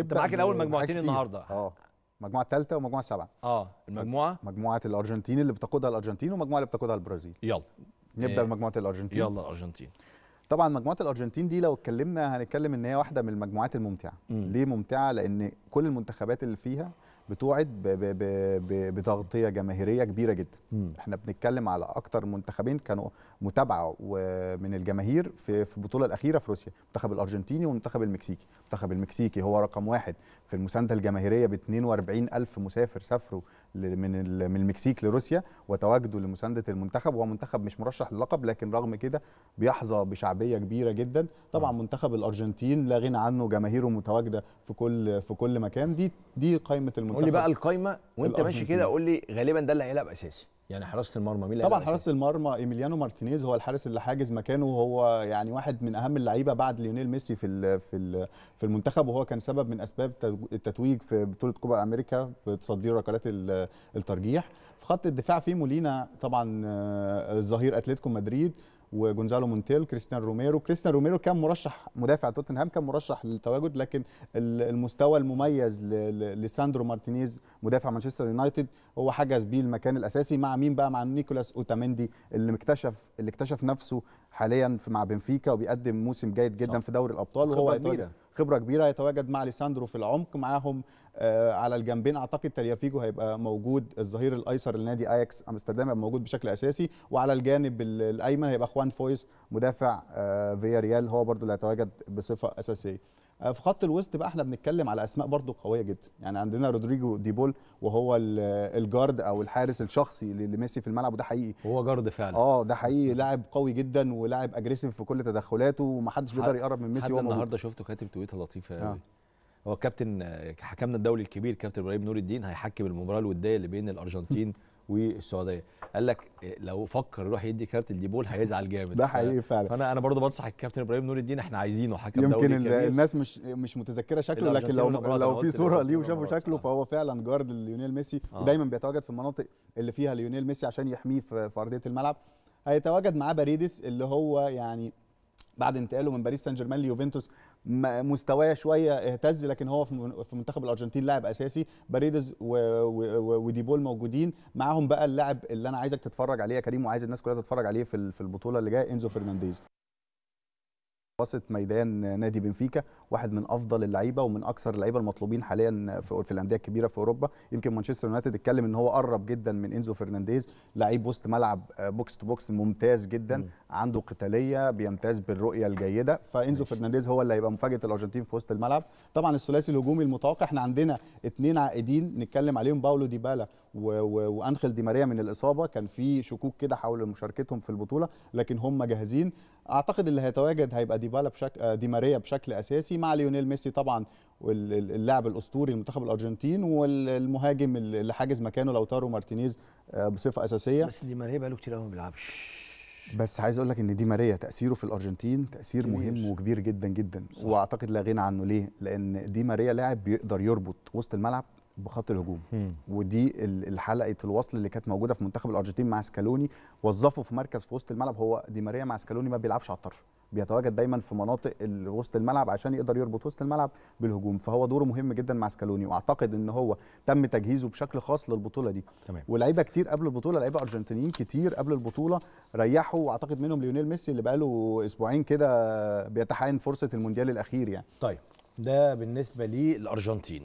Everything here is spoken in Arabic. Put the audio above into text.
انت معاك الاول مجموعتين النهارده اه المجموعه ثالثه ومجموعه السابعه اه المجموعه مجموعه الارجنتين اللي بتقودها الارجنتين والمجموعه اللي بتقودها البرازيل يلا نبدا آه، بمجموعه الارجنتين يلا الارجنتين طبعا مجموعه الارجنتين دي لو اتكلمنا هنتكلم ان هي واحده من المجموعات الممتعه م. ليه ممتعه لان كل المنتخبات اللي فيها بتوعد بتغطيه جماهيريه كبيره جدا م. احنا بنتكلم على اكتر منتخبين كانوا متابعه من الجماهير في في البطوله الاخيره في روسيا المنتخب الارجنتيني والمنتخب المكسيكي المنتخب المكسيكي هو رقم واحد في المسانده الجماهيريه ب 42 الف مسافر سافروا من من المكسيك لروسيا وتواجدوا لمسانده المنتخب وهو منتخب مش مرشح للقب لكن رغم كده بيحظى بشعبيه كبيره جدا طبعا منتخب الارجنتين لا غنى عنه جماهيره متواجده في كل في كل مكان دي دي قائمه المنتخب قول لي بقى القايمه وانت ماشي كده قول لي غالبا ده اللي هيلعب اساسي يعني حراسه المرمى مين طبعا حراسه المرمى ايميليانو مارتينيز هو الحارس اللي حاجز مكانه وهو يعني واحد من اهم اللعيبه بعد ليونيل ميسي في في في المنتخب وهو كان سبب من اسباب التتويج في بطوله كوبا امريكا بتصدير ركلات الترجيح في خط الدفاع في مولينا طبعا آه، ظهير اتلتيكو مدريد وجونزالو مونتيل كريستيان روميرو كريستيان روميرو كان مرشح مدافع توتنهام كان مرشح للتواجد لكن المستوى المميز لساندرو مارتينيز مدافع مانشستر يونايتد هو حجز بيه المكان الاساسي مع مين بقى مع نيكولاس اوتامندي اللي اكتشف اللي اكتشف نفسه حاليا مع بنفيكا وبيقدم موسم جيد جدا صح. في دوري الابطال وهو كبيره خبره كبيره يتواجد مع ليساندرو في العمق معاهم آه، على الجنبين اعتقد تاليافيجو هيبقى موجود الظهير الايسر لنادي اياكس امستردام هيبقى موجود بشكل اساسي وعلى الجانب الايمن هيبقى خوان فويس مدافع آه، فياريال هو برده اللي هيتواجد بصفه اساسيه في خط الوسط بقى احنا بنتكلم على اسماء برضو قويه جدا يعني عندنا رودريجو ديبول وهو الجارد او الحارس الشخصي لميسي في الملعب وده حقيقي هو جارد فعلا اه ده حقيقي لاعب قوي جدا ولاعب اجريسيف في كل تدخلاته ومحدش بيقدر يقرب من ميسي وهو النهارده شفته كاتب تويته لطيفه قوي آه. هو كابتن حكمنا الدولي الكبير كابتن ابراهيم نور الدين هيحكم المباراه الوديه اللي بين الارجنتين والسعوديه قال لك إيه، لو فكر يروح يدي كارت الديبول هيزعل جامد ده حقيقي فعلا فانا انا برضو بنصح الكابتن ابراهيم نور الدين احنا عايزينه حكم يمكن دولي يمكن الناس مش مش متذكره شكله لكن لو لو في صوره ليه وشافوا شكله فهو فعلا جارد ليونيل ميسي آه. ودايما بيتواجد في المناطق اللي فيها ليونيل ميسي عشان يحميه في ارضيه الملعب هيتواجد معاه باريدس اللي هو يعني بعد انتقاله من باريس سان جيرمان ليوفنتوس مستواه شويه اهتز لكن هو في منتخب الارجنتين لاعب اساسي باريدز وديبول موجودين معاهم بقى اللاعب اللي انا عايزك تتفرج عليه يا كريم وعايز الناس كلها تتفرج عليه في البطوله اللي جايه انزو فرنانديز حراسه ميدان نادي بنفيكا واحد من افضل اللعيبه ومن اكثر اللعيبه المطلوبين حاليا في, في الانديه الكبيره في اوروبا يمكن مانشستر يونايتد اتكلم ان هو قرب جدا من انزو فرنانديز لعيب وسط ملعب آه، بوكس تو بوكس ممتاز جدا عنده قتاليه بيمتاز بالرؤيه الجيده فانزو فرنانديز هو اللي هيبقى مفاجاه الارجنتين في وسط الملعب طبعا الثلاثي الهجومي المتوقع احنا عندنا اثنين عائدين نتكلم عليهم باولو ديبالا و... و... وانخل دي ماريا من الاصابه كان في شكوك كده حول مشاركتهم في البطوله لكن هم جاهزين اعتقد اللي هيتواجد هيبقى دي ديبالا بشكل آه، دي ماريا بشكل اساسي مع ليونيل ميسي طبعا اللاعب الاسطوري المنتخب الارجنتين والمهاجم اللي حاجز مكانه لوتارو مارتينيز آه، بصفه اساسيه بس دي ماريا بقاله كتير قوي ما بيلعبش بس عايز اقول لك ان دي ماريا تاثيره في الارجنتين تاثير كبير. مهم وكبير جدا جدا صح. واعتقد لا غنى عنه ليه لان دي ماريا لاعب بيقدر يربط وسط الملعب بخط الهجوم مم. ودي الحلقه الوصل اللي كانت موجوده في منتخب الارجنتين مع سكالوني وظفه في مركز في وسط الملعب هو دي ماريا مع سكالوني ما بيلعبش على الطرف بيتواجد دايما في مناطق وسط الملعب عشان يقدر يربط وسط الملعب بالهجوم فهو دوره مهم جدا مع سكالوني واعتقد ان هو تم تجهيزه بشكل خاص للبطوله دي تمام. ولعيبه كتير قبل البطوله لعيبه ارجنتينيين كتير قبل البطوله ريحوا واعتقد منهم ليونيل ميسي اللي بقاله اسبوعين كده بيتحاين فرصه المونديال الاخير يعني طيب ده بالنسبه للارجنتين